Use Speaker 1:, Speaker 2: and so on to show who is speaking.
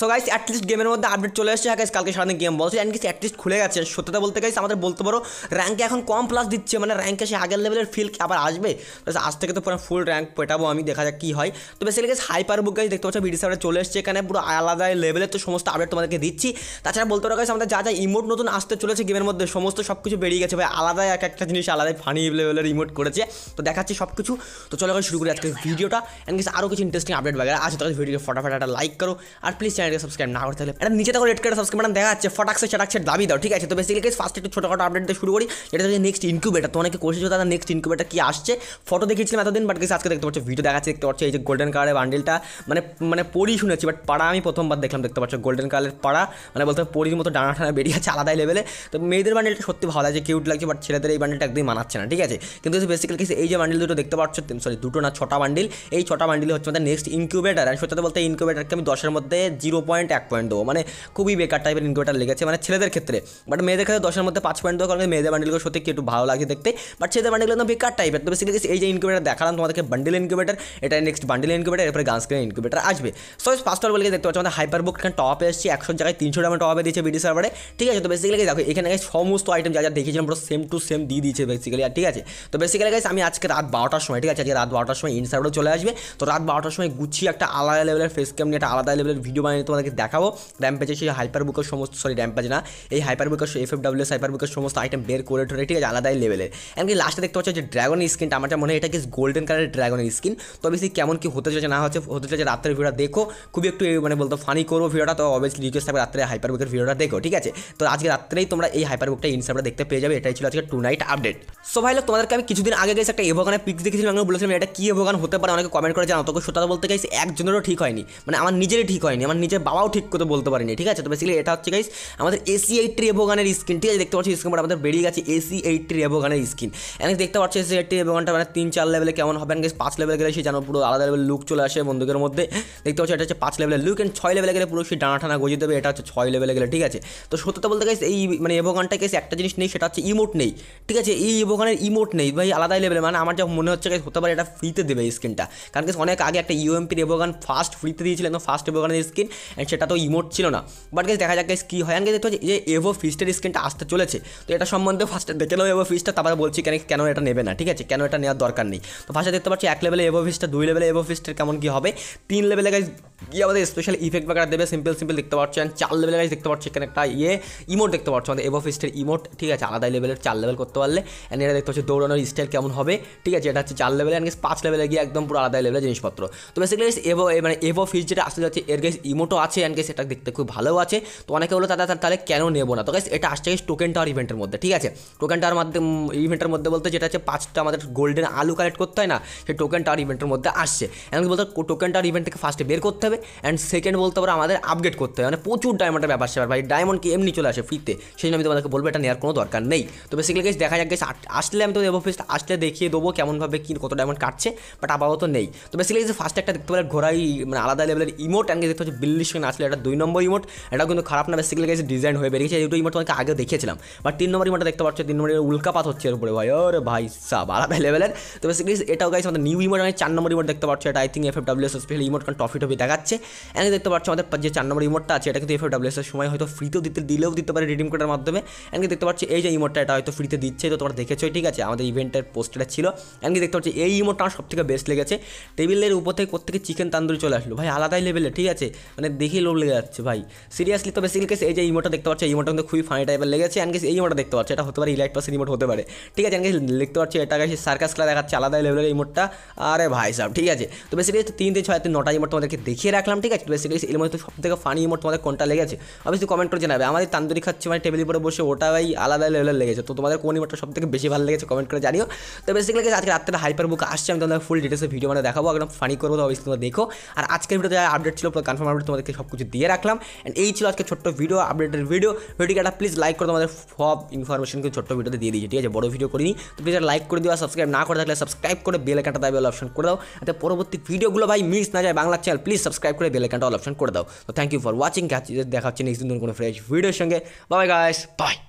Speaker 1: so guys at least গেমের মধ্যে update চলে এসেছে হ্যাঁ গাইস কালকে সারাদিন গেম বলছে অ্যান্ড কিছু অ্যাটলিস্ট খুলে গেছে সত্যতা বলতে গাইস আমাদের বলতে পারো র্যাঙ্কে এখন কম প্লাস দিচ্ছে মানে র্যাঙ্কে সে আগের লেভেলের ফিল আবার আসবে আজ থেকে তো পুরো ফুল র্যাঙ্ক পেটাবো আমি দেখা যাক কী হয় তো basically guys hyper book guys দেখতে পাচ্ছ ভিডিও সাইডে চলে এসেছে এখানে পুরো আলাদা লেভেলের তো সমস্ত আপডেট তোমাদেরকে দিচ্ছি তাছাড়া বলতে পারো গাইস আমাদের যা যা ইমোট নতুন আসতে চলেছে গেমের মধ্যে সমস্ত সব কিছু বেরিয়ে গেছে ভাই আলাদা এক একটা জিনিস আলাদা ফানি লেভেলের ইমোট করেছে তো দেখাচ্ছি সব কিছু তো চলো শুরু করি আজকে ভিডিওটা অ্যান্ড আরও কিছু ইন্টারেস্টিং আপডেট বাগেরা আছে তাহলে ভিডিও ফটাফট একটা লাইক করো আর প্লিজ চ্যানেলকে সাবস্ক্রাইব না করতে হলে এটা নিচে তখন রেড কার্ডে সাবস্ক্রাইব বাটন দেখা যাচ্ছে ফটাকসে সেটাকসে দাবি দাও ঠিক আছে তো বেসিক্যালি ফার্স্ট একটু ছোটখাটো আপডেট দিয়ে শুরু করি এটা হচ্ছে নেক্সট ইনকিউবেটার তো অনেকে কোশ্চেন দাদা নেক্সট ইনকিউবেটার কি আসছে ফটো দেখেছিলাম এতদিন বাট কিছু আজকে দেখতে পাচ্ছ ভিডিও দেখা যাচ্ছে দেখতে পাচ্ছ এই যে গোল্ডেন কালারের বান্ডেলটা মানে মানে পড়ি শুনেছি বাট পাড়া আমি প্রথমবার দেখলাম দেখতে পাচ্ছ গোল্ডেন কালারের পাড়া মানে বলতে পড়ির মতো ডানা ঠানা বেরিয়ে আছে আলাদাই লেভেলে তো মেয়েদের বান্ডেলটা সত্যি ভালো লাগে কিউট লাগছে বাট ছেলেদের এই বান্ডেলটা একদমই মানাচ্ছে না ঠিক আছে কিন্তু বেসিক্যালি কিছু এই যে বান্ডেল দুটো দেখতে পাচ্ছ সরি দুটো না ছটা বান্ডেল এই ছটা বান্ডেল হচ্ছে আমাদের নেক্সট ইনকিউবেটার আর সত্যি বলতে ইনকিউবেটারকে আমি দশের মধ্যে জিরো জিরো পয়েন্ট এক পয়েন্ট দেবো মানে খুবই বেকার টাইপের ইনকুবেটার লেগেছে মানে ছেলেদের ক্ষেত্রে বাট মেয়েদের ক্ষেত্রে দশের মধ্যে পাঁচ পয়েন্ট দেওয়া কারণ মেয়েদের বান্ডিলগুলো সত্যি একটু ভালো লাগে দেখতে বাট ছেলেদের বান্ডিলগুলো বেকার টাইপের তো বেসিক্যালি এই যে ইনকুবেটার দেখালাম তোমাদেরকে বান্ডিল ইনকুবেটার এটা নেক্সট বান্ডিল ইনকুবেটার এরপরে গান স্ক্রিন ইনকুবেটার আসবে সো ফার্স্ট অফ অল দেখতে পাচ্ছি আমাদের হাইপার বুক এখানে টপে এসেছে একশো জায়গায় তিনশো টাকা টপে দিয়েছে বিডি সার্ভারে ঠিক আছে তো বেসিক্যালি দেখো এখানে সমস্ত আইটেম যা যা দেখেছিলাম পুরো সেম টু সেম দিয়ে দিয়েছে বেসিক্যালি ঠিক আছে তো বেসিক্যালি গাইস আমি আজকে রাত বারোটার সময় ঠিক আছে আজকে রাত বারোটার সময় ইনসার্ভারও চলে আসবে তো রাত বারোটার সময় গুছিয়ে একটা আলাদা লেভেলের ফেস ক্যাম নিয়ে একটা আলাদা লেভেলের ভিডিও বানিয়ে তোমাদেরকে দেখাবো র্যাম্পেজে সেই হাইপার বুকের সমস্ত সরি র্যাম্পেজ না এই হাইপার বুকের এফ এফ হাইপার বুকের সমস্ত আইটেম বের করে ঠোরে ঠিক আছে আলাদাই লেভেলের এমনকি লাস্টে দেখতে পাচ্ছ যে ড্রাগন স্কিনটা আমার মনে হয় এটা কি গোল্ডেন কালারের ড্রাগনের স্কিন তবে সে কেমন কি হতে চলেছে না হচ্ছে হতে চলেছে রাত্রের ভিডিওটা দেখো খুবই একটু মানে বলতো ফানি করবো ভিডিওটা তো অবভিয়াসলি রিকোয়েস্ট থাকবে রাত্রে হাইপার বুকের ভিডিওটা দেখো ঠিক আছে তো আজকে রাত্রেই তোমরা এই হাইপার বুকটা ইনস্টাগ্রামে দেখতে পেয়ে যাবে এটাই ছিল আজকে টু নাইট আপডেট সো ভাই লোক তোমাদেরকে আমি কিছুদিন আগে গেছি একটা এভোগানের পিক্স দেখেছিলাম আমি বলেছিলাম এটা কি এভোগান হতে পারে অনেকে কমেন্ট করে জানো তোকে সত্যতা বলতে গেছি একজনেরও ঠিক হয়নি মানে আমার নিজেরই ঠিক হয়নি আমার নিজের বাবাও ঠিক করে বলতে পারিনি ঠিক আছে তো বেসিক্যালি এটা হচ্ছে গাইস আমাদের এসি এইট রেভো এভোগানের স্ক্রিন ঠিক আছে দেখতে পাচ্ছি স্ক্রিন আমাদের বেরিয়ে গেছে এসি এইট রেভো এভোগানের স্ক্রিন অ্যান্ড দেখতে পাচ্ছি এসি এইট রেভো এভোগানটা মানে তিন চার লেভেলে কেমন হবে গাইস পাঁচ লেভেলে গেলে সে যেন পুরো আলাদা লেভেল লুক চলে আসে বন্দুকের মধ্যে দেখতে পাচ্ছি এটা হচ্ছে পাঁচ লেভেলের লুক অ্যান্ড ছয় লেভেলে গেলে পুরো সে ডানা টানা গজিয়ে দেবে এটা হচ্ছে ছয় লেভেলে গেলে ঠিক আছে তো সত্যতা বলতে গাইস এই মানে এভোগানটা গেছে একটা জিনিস নেই সেটা হচ্ছে ইমোট নেই ঠিক আছে এই ইভো ইমোট নেই ভাই আলাদাই লেভেলে মানে আমার যা মনে হচ্ছে গাইস হতে পারে এটা ফ্রিতে দেবে স্ক্রিনটা কারণ গাইস অনেক আগে একটা ইউএমপির এভো ফার্স্ট ফ্রিতে দিয়েছিলেন ফার্স্ট এভোগানের স্কিন স্ক্রিন অ্যান্ড সেটা তো ইমোট ছিল না বাট গেছে দেখা যাক কী হয় দেখতে হচ্ছে যে এভো ফিস্টের স্ক্রিনটা আসতে চলেছে তো এটা সম্বন্ধে ফার্স্টে দেখে নেবো এভো ফিস্টটা তারপরে বলছি কেন কেন এটা নেবে না ঠিক আছে কেন এটা নেওয়ার দরকার নেই তো ফার্স্টে দেখতে পাচ্ছি এক লেভেলে এভো ফিস্টটা দুই লেভেলে এভো ফিস্টের কেমন কী হবে তিন লেভেলে গেছে গিয়ে আমাদের স্পেশাল ইফেক্ট বাগার দেবে সিম্পল সিম্পল দেখতে পাচ্ছেন চার লেভেলের গাছ দেখতে পাচ্ছি এখানে একটা ইয়ে ইমোট দেখতে পাচ্ছ আমাদের এভোফিস্টের ইমোট ঠিক আছে আলাদা লেভেলের চার লেভেল করতে পারলে অ্যান্ড এটা দেখতে পাচ্ছি দৌড়ানোর স্টাইল কেমন হবে ঠিক আছে এটা হচ্ছে চার লেভেল অ্যান্ড পাঁচ লেভেলে গিয়ে একদম পুরো আলাদা লেভেলের জিনিসপত্র তো বেসিক্যালি এভো মানে এভো ফিস যেটা আসতে যাচ্ছে এর গেস ইমোটও আছে অ্যান্ড গেস এটা দেখতে খুব ভালো আছে তো অনেকে বলো দাদা তাহলে কেন নেবো না তো গেস এটা আসছে গেস টোকেন টাওয়ার ইভেন্টের মধ্যে ঠিক আছে টোকেন টাওয়ার মধ্যে ইভেন্টের মধ্যে বলতে যেটা হচ্ছে পাঁচটা আমাদের গোল্ডেন আলু কালেক্ট করতে হয় না সেই টোকেন টাওয়ার ইভেন্টের মধ্যে আসছে অ্যান্ড বলতে টোকেন টাওয়ার ইভেন্ট থেকে ফার্স্টে বের করতে হবে অ্যান্ড সেকেন্ড বলতে পারো আমাদের আপডেট করতে হবে মানে প্রচুর ডায়মন্ডের ব্যাপার সেবার ভাই ডায়মন্ড কি এমনি চলে আসে ফ্রিতে সেই জন্য আমি তোমাদেরকে বলবো এটা নেওয়ার কোনো দরকার নেই তো বেসিক্যালি গেছি দেখা যাক গেছে আসলে আমি তো এভো ফেস্ট আসলে দেখিয়ে দেবো কেমনভাবে কী কত ডায়মন্ড কাটছে বাট আপাতত নেই তো বেসিক্যালি গেছে ফার্স্ট একটা দেখতে পারে ঘোরাই মানে আলাদা লেভেলের ইমোট অ্যান্ড দেখতে হচ্ছে বিল্লিশ আসলে এটা দুই নম্বর ইমোট এটা কিন্তু খারাপ না বেসিক্যালি গেছে ডিজাইন হয়ে বেরিয়েছে এই দুটো ইমোট তোমাকে আগে দেখিয়েছিলাম বাট তিন নম্বর ইমোটটা দেখতে পাচ্ছ তিন নম্বর উল্কাপাত হচ্ছে এর উপরে ভাই ওরে ভাই সাব আলাদা লেভেলের তো বেসিক্যালি এটাও গাইছে আমাদের নিউ ইমোট আমি চার নম্বর ইমোট দেখতে পাচ্ছি এটা I think F F W S special emote কারণ টফি টফি দেখা দেখাচ্ছে এখানে দেখতে পাচ্ছ আমাদের যে চার নম্বর ইমোটটা আছে এটা কিন্তু এফ এর সময় হয়তো ফ্রিতেও দিতে দিলেও দিতে পারে রিডিম কোডের মাধ্যমে এখানে দেখতে পাচ্ছ এই যে ইমোটটা এটা হয়তো ফ্রিতে দিচ্ছে তো তোমরা দেখেছো ঠিক আছে আমাদের ইভেন্টের পোস্টটা ছিল এখানে দেখতে পাচ্ছি এই ইমোটটা আমার সবথেকে বেস্ট লেগেছে টেবিলের উপর থেকে কোথেকে চিকেন তান্দুরি চলে আসলো ভাই আলাদাই লেভেলে ঠিক আছে মানে দেখেই লোভ লেগে যাচ্ছে ভাই সিরিয়াসলি তো বেসিক্যালি এই যে ইমোটটা দেখতে পাচ্ছ এই ইমোটটা কিন্তু খুবই ফানি টাইপের লেগেছে এখানে এই ইমোটটা দেখতে পাচ্ছ এটা হতে পারে ইলাইট পাসের ইমোট হতে পারে ঠিক আছে এখানে দেখতে পাচ্ছি এটা গেছে সার্কাস খেলা দেখাচ্ছে আলাদা লেভেলের ইমোটটা আরে ভাই সাহেব ঠিক আছে তো বেসিক্যালি তিন থেকে ছয় তিন নটা ইমোট তোমাদেরকে দেখিয়ে লিখে রাখলাম ঠিক আছে বেসিক্যালি এর মধ্যে সব থেকে ফানি ইমোট তোমাদের কোনটা লেগেছে অবশ্যই কমেন্ট করে জানাবে আমাদের তান্দুরি খাচ্ছে মানে টেবিলের উপরে বসে ওটা ভাই আলাদা লেভেলের লেগেছে তো তোমাদের কোন ইমোটটা সব থেকে বেশি ভালো লেগেছে কমেন্ট করে জানিও তো বেসিক্যালি আজকে রাত্রে হাইপার বুক আসছে আমি তোমাদের ফুল ডিটেলসে ভিডিও মানে দেখাবো একদম ফানি করবো অবশ্যই তোমরা দেখো আর আজকের ভিডিও যা আপডেট ছিল পুরো কনফার্ম আপডেট তোমাদেরকে সব কিছু দিয়ে রাখলাম অ্যান্ড এই ছিল আজকে ছোট্ট ভিডিও আপডেটের ভিডিও ভিডিওকে একটা প্লিজ লাইক করে তোমাদের সব ইনফরমেশনকে ছোট্ট ভিডিওতে দিয়ে দিয়েছি ঠিক আছে বড় ভিডিও করিনি তো প্লিজ লাইক করে দিও আর সাবস্ক্রাইব না করে থাকলে সাবস্ক্রাইব করে বেল আইকনটা দাবি অপশন করে দাও যাতে পরবর্তী ভিডিওগুলো ভাই মিস না যায় Bangla channel please subscribe subscribe করে বেলেকানটা অল অপশন করে দাও তো থ্যাংক ইউ ফর ওয়াচিং দেখা হচ্ছে নেক্সট দিন কোনো ফ্রেশ ভিডিওর সঙ্গে বাই গাইস বাই